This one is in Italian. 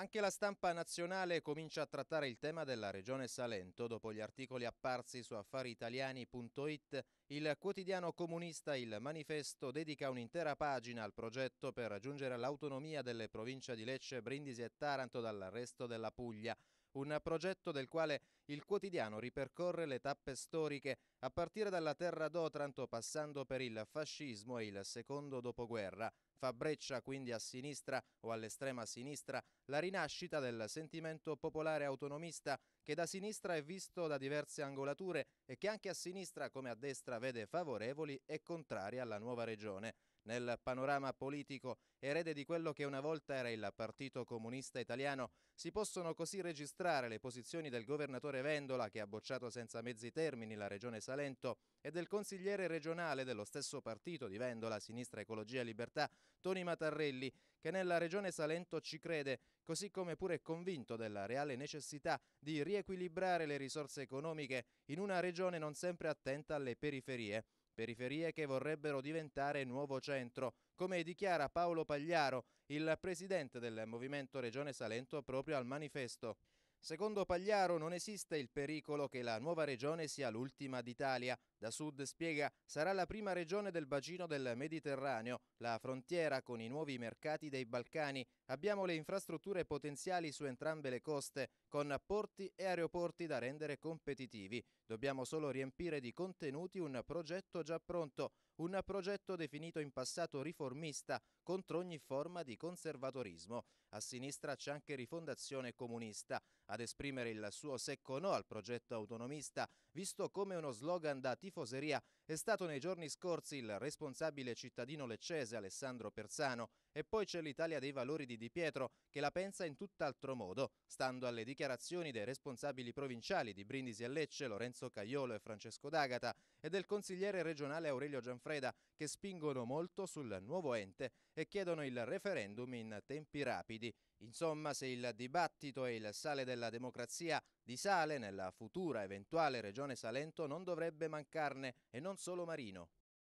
Anche la stampa nazionale comincia a trattare il tema della regione Salento dopo gli articoli apparsi su affariitaliani.it. Il quotidiano comunista Il Manifesto dedica un'intera pagina al progetto per raggiungere l'autonomia delle province di Lecce, Brindisi e Taranto dal resto della Puglia. Un progetto del quale il quotidiano ripercorre le tappe storiche, a partire dalla terra d'Otranto passando per il fascismo e il secondo dopoguerra. Fa breccia quindi a sinistra o all'estrema sinistra la rinascita del sentimento popolare autonomista che da sinistra è visto da diverse angolature e che anche a sinistra come a destra vede favorevoli e contrari alla nuova regione. Nel panorama politico, erede di quello che una volta era il Partito Comunista Italiano, si possono così registrare le posizioni del governatore Vendola, che ha bocciato senza mezzi termini la regione Salento, e del consigliere regionale dello stesso partito di Vendola, Sinistra Ecologia e Libertà, Toni Matarrelli, che nella regione Salento ci crede, così come pure è convinto della reale necessità di riequilibrare le risorse economiche in una regione non sempre attenta alle periferie periferie che vorrebbero diventare nuovo centro, come dichiara Paolo Pagliaro, il presidente del Movimento Regione Salento proprio al manifesto. Secondo Pagliaro non esiste il pericolo che la nuova regione sia l'ultima d'Italia. Da sud, spiega, sarà la prima regione del bacino del Mediterraneo, la frontiera con i nuovi mercati dei Balcani. Abbiamo le infrastrutture potenziali su entrambe le coste, con porti e aeroporti da rendere competitivi. Dobbiamo solo riempire di contenuti un progetto già pronto, un progetto definito in passato riformista contro ogni forma di conservatorismo. A sinistra c'è anche rifondazione comunista ad esprimere il suo secco no al progetto autonomista, visto come uno slogan da tifoseria, è stato nei giorni scorsi il responsabile cittadino leccese Alessandro Persano e poi c'è l'Italia dei Valori di Di Pietro che la pensa in tutt'altro modo, stando alle dichiarazioni dei responsabili provinciali di Brindisi e Lecce, Lorenzo Caiolo e Francesco D'Agata, e del consigliere regionale Aurelio Gianfreda che spingono molto sul nuovo ente e chiedono il referendum in tempi rapidi. Insomma, se il dibattito e il sale della della democrazia di Sale, nella futura eventuale regione Salento non dovrebbe mancarne e non solo Marino.